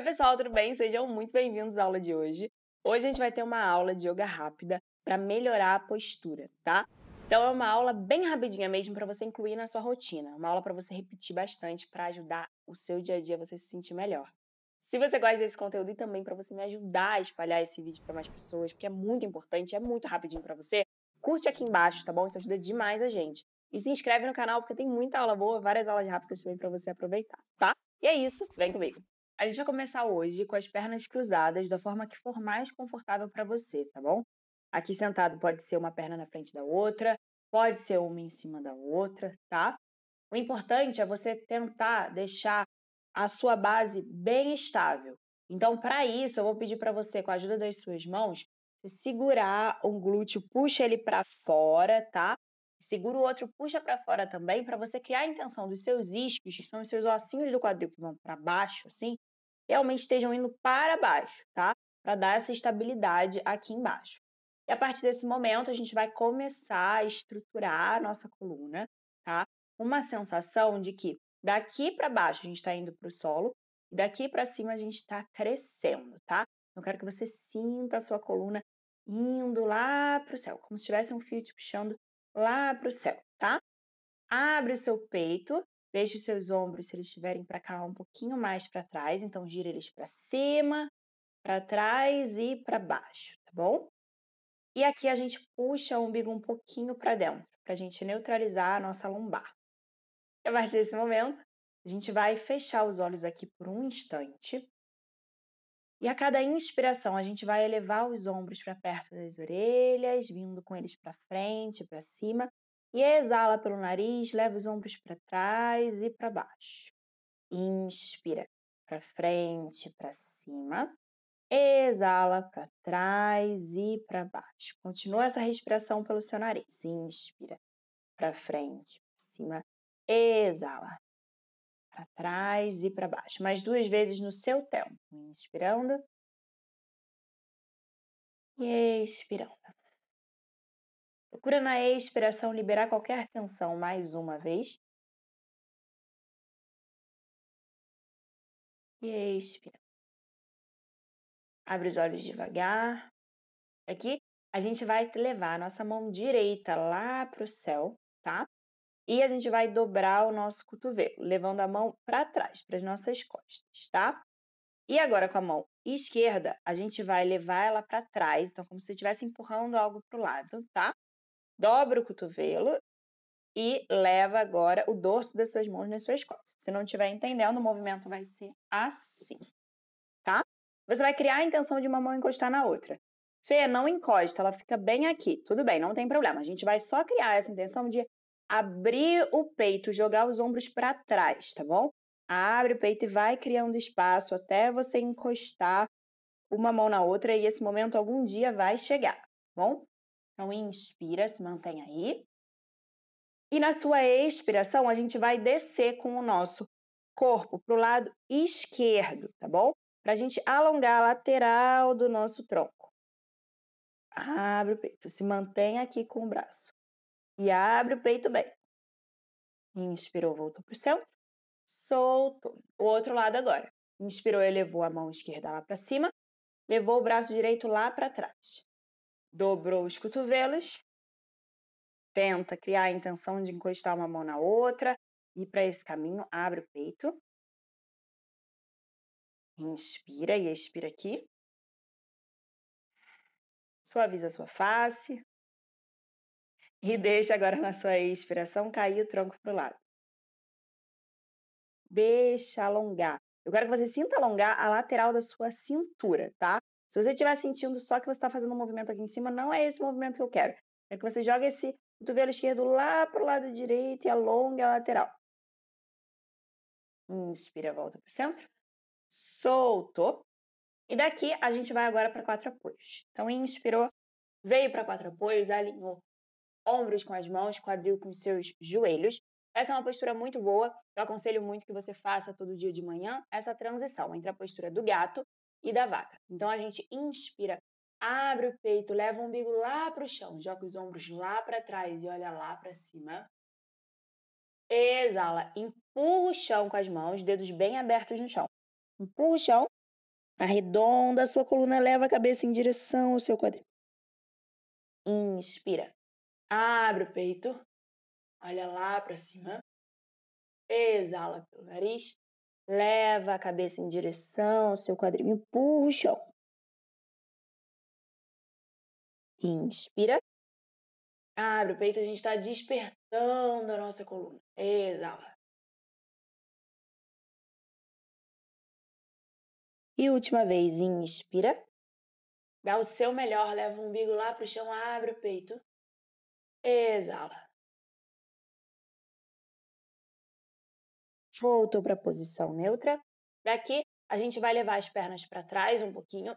Oi, pessoal, tudo bem? Sejam muito bem-vindos à aula de hoje. Hoje a gente vai ter uma aula de yoga rápida para melhorar a postura, tá? Então é uma aula bem rapidinha mesmo para você incluir na sua rotina, uma aula para você repetir bastante para ajudar o seu dia a dia a você se sentir melhor. Se você gosta desse conteúdo e também para você me ajudar a espalhar esse vídeo para mais pessoas, porque é muito importante, é muito rapidinho para você, curte aqui embaixo, tá bom? Isso ajuda demais a gente. E se inscreve no canal porque tem muita aula boa, várias aulas rápidas também para você aproveitar, tá? E é isso, vem comigo. A gente vai começar hoje com as pernas cruzadas da forma que for mais confortável para você, tá bom? Aqui sentado pode ser uma perna na frente da outra, pode ser uma em cima da outra, tá? O importante é você tentar deixar a sua base bem estável. Então, para isso, eu vou pedir para você, com a ajuda das suas mãos, segurar um glúteo, puxa ele para fora, tá? Segura o outro, puxa para fora também, para você criar a intenção dos seus isquios, que são os seus ossinhos do quadril que vão para baixo, assim, realmente estejam indo para baixo, tá? Para dar essa estabilidade aqui embaixo. E a partir desse momento, a gente vai começar a estruturar a nossa coluna, tá? Uma sensação de que daqui para baixo a gente está indo para o solo e daqui para cima a gente está crescendo, tá? Eu quero que você sinta a sua coluna indo lá para o céu, como se tivesse um fio te puxando lá para o céu, tá? Abre o seu peito Deixe os seus ombros, se eles estiverem para cá, um pouquinho mais para trás. Então, gira eles para cima, para trás e para baixo, tá bom? E aqui a gente puxa o umbigo um pouquinho para dentro, para a gente neutralizar a nossa lombar. A partir desse momento, a gente vai fechar os olhos aqui por um instante. E a cada inspiração, a gente vai elevar os ombros para perto das orelhas, vindo com eles para frente, para cima. E exala pelo nariz, leva os ombros para trás e para baixo. Inspira para frente, para cima. Exala para trás e para baixo. Continua essa respiração pelo seu nariz. Inspira para frente, para cima. Exala para trás e para baixo. Mais duas vezes no seu tempo. Inspirando e expirando. Procura na expiração liberar qualquer tensão mais uma vez. E expira. Abre os olhos devagar. Aqui a gente vai levar a nossa mão direita lá para o céu, tá? E a gente vai dobrar o nosso cotovelo, levando a mão para trás, para as nossas costas, tá? E agora com a mão esquerda, a gente vai levar ela para trás, então como se estivesse empurrando algo para o lado, tá? dobra o cotovelo e leva agora o dorso das suas mãos nas suas costas. Se não estiver entendendo, o movimento vai ser assim, tá? Você vai criar a intenção de uma mão encostar na outra. Fê, não encosta, ela fica bem aqui. Tudo bem, não tem problema. A gente vai só criar essa intenção de abrir o peito, jogar os ombros para trás, tá bom? Abre o peito e vai criando espaço até você encostar uma mão na outra e esse momento algum dia vai chegar, tá bom? Então, inspira, se mantém aí. E na sua expiração, a gente vai descer com o nosso corpo para o lado esquerdo, tá bom? Para a gente alongar a lateral do nosso tronco. Abre o peito, se mantém aqui com o braço. E abre o peito bem. Inspirou, voltou para o centro. Soltou. O outro lado agora. Inspirou, elevou a mão esquerda lá para cima. Levou o braço direito lá para trás dobrou os cotovelos, tenta criar a intenção de encostar uma mão na outra, ir para esse caminho, abre o peito. Inspira e expira aqui. Suaviza a sua face. E deixa agora na sua expiração cair o tronco para o lado. Deixa alongar. Eu quero que você sinta alongar a lateral da sua cintura, tá? Se você estiver sentindo só que você está fazendo um movimento aqui em cima, não é esse movimento que eu quero. É que você joga esse cotovelo esquerdo lá para o lado direito e alonga a lateral. Inspira, volta para o centro. Soltou. E daqui a gente vai agora para quatro apoios. Então, inspirou, veio para quatro apoios, alinhou ombros com as mãos, quadril com os seus joelhos. Essa é uma postura muito boa. Eu aconselho muito que você faça todo dia de manhã essa transição entre a postura do gato e da vaca. Então a gente inspira, abre o peito, leva o umbigo lá para o chão, joga os ombros lá para trás e olha lá para cima. Exala, empurra o chão com as mãos, dedos bem abertos no chão. Empurra o chão, arredonda a sua coluna, leva a cabeça em direção ao seu quadril. Inspira, abre o peito, olha lá para cima. Exala pelo nariz, Leva a cabeça em direção ao seu quadril e puxa. Inspira. Abre o peito, a gente está despertando a nossa coluna. Exala. E última vez, inspira. Dá o seu melhor, leva o umbigo lá para o chão, abre o peito. Exala. Voltou para a posição neutra. Daqui, a gente vai levar as pernas para trás um pouquinho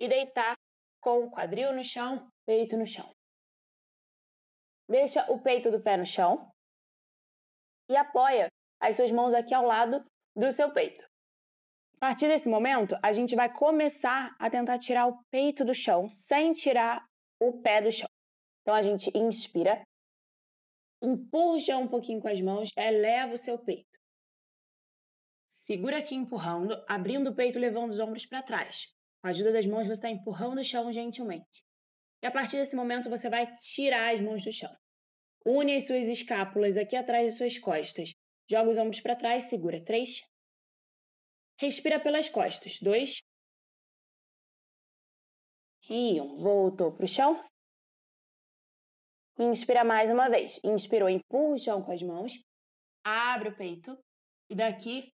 e deitar com o quadril no chão, peito no chão. Deixa o peito do pé no chão e apoia as suas mãos aqui ao lado do seu peito. A partir desse momento, a gente vai começar a tentar tirar o peito do chão sem tirar o pé do chão. Então a gente inspira, empurra um pouquinho com as mãos, eleva o seu peito. Segura aqui empurrando, abrindo o peito levando os ombros para trás. Com a ajuda das mãos, você está empurrando o chão gentilmente. E a partir desse momento, você vai tirar as mãos do chão. Une as suas escápulas aqui atrás das suas costas. Joga os ombros para trás, segura. Três. Respira pelas costas. Dois. E um. Voltou para o chão. Inspira mais uma vez. Inspirou, empurra o chão com as mãos. Abre o peito. E daqui,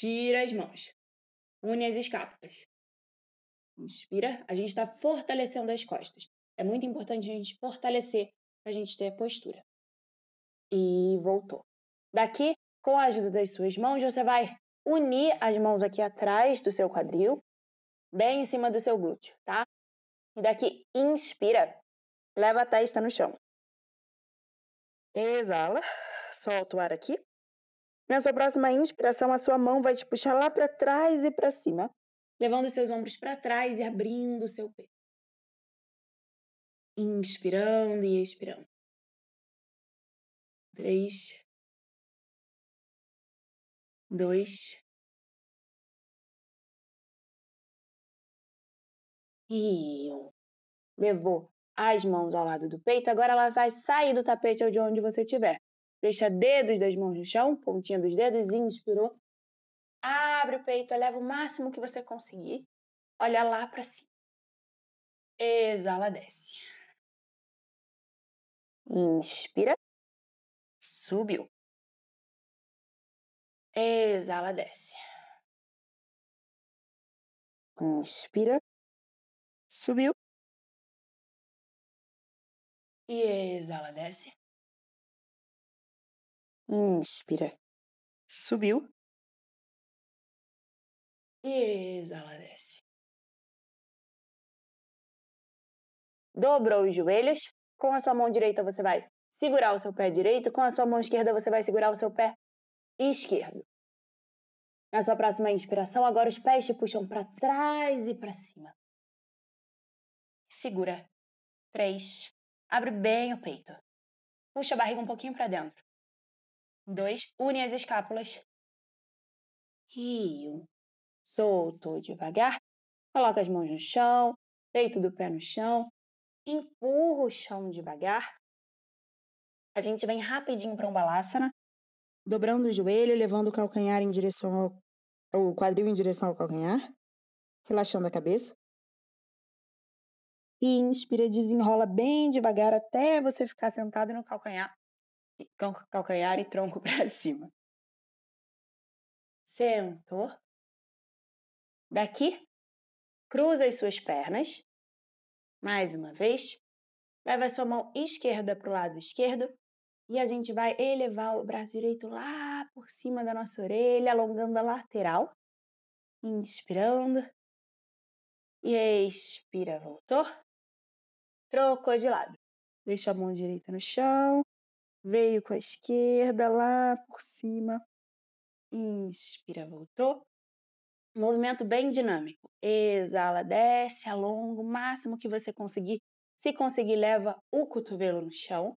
Tira as mãos. Une as escápulas, Inspira. A gente está fortalecendo as costas. É muito importante a gente fortalecer para a gente ter a postura. E voltou. Daqui, com a ajuda das suas mãos, você vai unir as mãos aqui atrás do seu quadril, bem em cima do seu glúteo, tá? E daqui, inspira. Leva a testa no chão. Exala. Solta o ar aqui. Na sua próxima inspiração, a sua mão vai te puxar lá para trás e para cima, levando seus ombros para trás e abrindo o seu peito. Inspirando e expirando. Três. Dois. E um. Levou as mãos ao lado do peito. Agora ela vai sair do tapete ou de onde você estiver. Deixa dedos das mãos no chão, pontinha dos dedos, inspirou. Abre o peito, eleva o máximo que você conseguir. Olha lá para cima. Exala, desce. Inspira. Subiu. Exala, desce. Inspira. Subiu. E exala, desce. Inspira. Subiu. E exala, desce. Dobrou os joelhos. Com a sua mão direita, você vai segurar o seu pé direito. Com a sua mão esquerda, você vai segurar o seu pé esquerdo. Na sua próxima inspiração, agora os pés te puxam para trás e para cima. Segura. Três. Abre bem o peito. Puxa a barriga um pouquinho para dentro. 2. une as escápulas. Rio. Solto devagar. Coloca as mãos no chão. Peito do pé no chão. Empurra o chão devagar. A gente vem rapidinho para um balasana, dobrando o joelho, levando o calcanhar em direção ao o quadril em direção ao calcanhar, relaxando a cabeça. E inspira, desenrola bem devagar até você ficar sentado no calcanhar calcanhar e tronco para cima. Sentou. Daqui, cruza as suas pernas. Mais uma vez. Leva a sua mão esquerda para o lado esquerdo e a gente vai elevar o braço direito lá por cima da nossa orelha, alongando a lateral. Inspirando. E expira, voltou. Trocou de lado. Deixa a mão direita no chão, Veio com a esquerda lá por cima. Inspira, voltou. Movimento bem dinâmico. Exala, desce, alonga o máximo que você conseguir. Se conseguir, leva o cotovelo no chão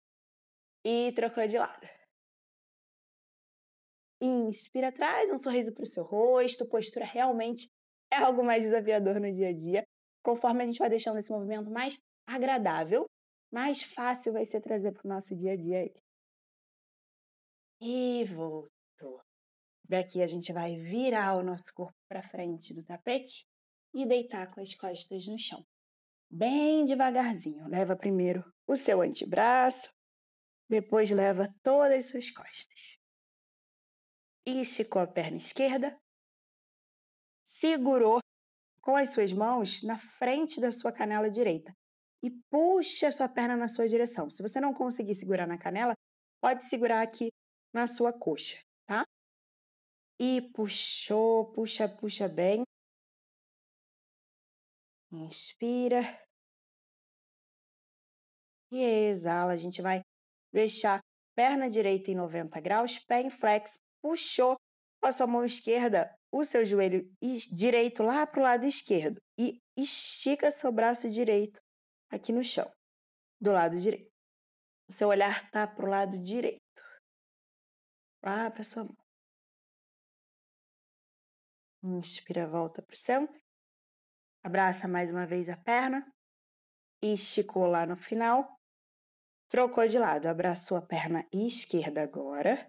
e trocou de lado. Inspira, traz um sorriso para o seu rosto. Postura realmente é algo mais desafiador no dia a dia. Conforme a gente vai deixando esse movimento mais agradável, mais fácil vai ser trazer para o nosso dia a dia ele. E voltou. Daqui a gente vai virar o nosso corpo para frente do tapete e deitar com as costas no chão. Bem devagarzinho. Leva primeiro o seu antebraço, depois leva todas as suas costas. esticou a perna esquerda, segurou com as suas mãos na frente da sua canela direita e puxa a sua perna na sua direção. Se você não conseguir segurar na canela, pode segurar aqui na sua coxa, tá? E puxou, puxa, puxa bem. Inspira. E exala. A gente vai deixar perna direita em 90 graus, pé em flex. Puxou com a sua mão esquerda o seu joelho direito lá para o lado esquerdo e estica seu braço direito aqui no chão, do lado direito. O seu olhar tá para o lado direito lá ah, para sua mão. Inspira, volta para o centro. Abraça mais uma vez a perna. Esticou lá no final. Trocou de lado. Abraçou a perna esquerda agora.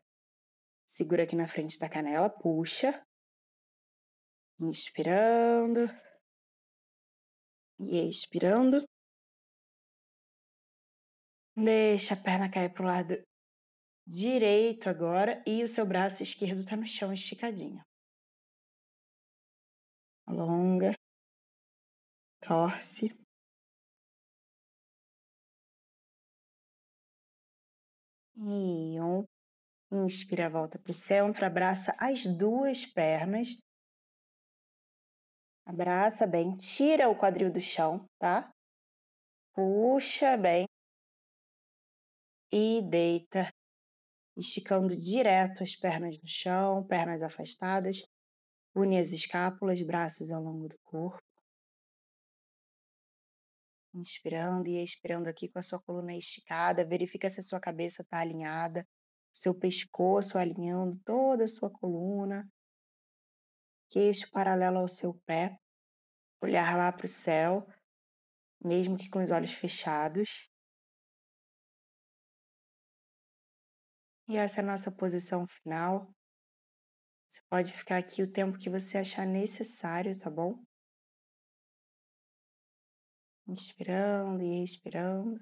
Segura aqui na frente da canela. Puxa. Inspirando. E expirando. Deixa a perna cair para o lado direito agora e o seu braço esquerdo está no chão esticadinho. Alonga, torce. E um. Inspira, volta para o centro, abraça as duas pernas. Abraça bem, tira o quadril do chão, tá? Puxa bem. E deita esticando direto as pernas no chão, pernas afastadas, une as escápulas, braços ao longo do corpo. Inspirando e expirando aqui com a sua coluna esticada, verifica se a sua cabeça está alinhada, seu pescoço alinhando toda a sua coluna, queixo paralelo ao seu pé, olhar lá para o céu, mesmo que com os olhos fechados. E essa é a nossa posição final. Você pode ficar aqui o tempo que você achar necessário, tá bom? Inspirando e expirando.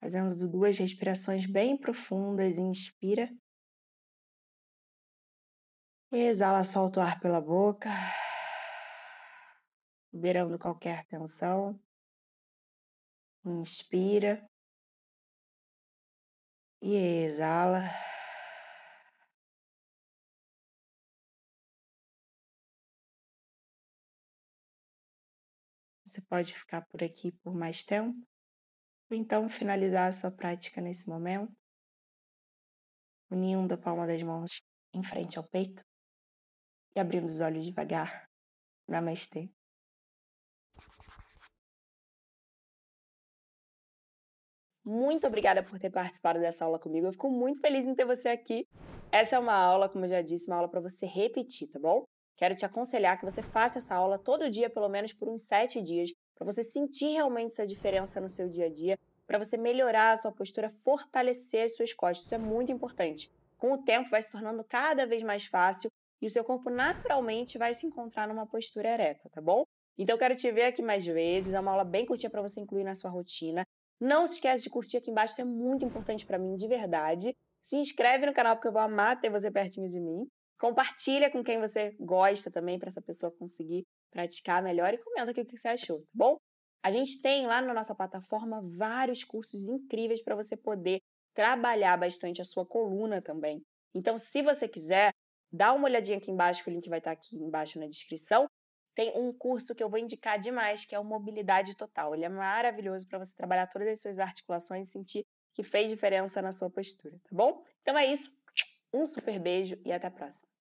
Fazendo duas respirações bem profundas, inspira. Exala, solta o ar pela boca, liberando qualquer tensão. Inspira. E exala. Você pode ficar por aqui por mais tempo, ou então finalizar a sua prática nesse momento, unindo a palma das mãos em frente ao peito e abrindo os olhos devagar. Namastê. Muito obrigada por ter participado dessa aula comigo. Eu fico muito feliz em ter você aqui. Essa é uma aula, como eu já disse, uma aula para você repetir, tá bom? Quero te aconselhar que você faça essa aula todo dia, pelo menos por uns sete dias, para você sentir realmente essa diferença no seu dia a dia, para você melhorar a sua postura, fortalecer as suas costas. Isso é muito importante. Com o tempo, vai se tornando cada vez mais fácil e o seu corpo naturalmente vai se encontrar numa postura ereta, tá bom? Então, quero te ver aqui mais vezes. É uma aula bem curtinha para você incluir na sua rotina. Não se esquece de curtir aqui embaixo, isso é muito importante para mim, de verdade. Se inscreve no canal, porque eu vou amar ter você pertinho de mim. Compartilha com quem você gosta também, para essa pessoa conseguir praticar melhor. E comenta aqui o que você achou, tá bom? A gente tem lá na nossa plataforma vários cursos incríveis para você poder trabalhar bastante a sua coluna também. Então, se você quiser, dá uma olhadinha aqui embaixo, que o link vai estar tá aqui embaixo na descrição. Tem um curso que eu vou indicar demais, que é o Mobilidade Total. Ele é maravilhoso para você trabalhar todas as suas articulações e sentir que fez diferença na sua postura, tá bom? Então é isso. Um super beijo e até a próxima.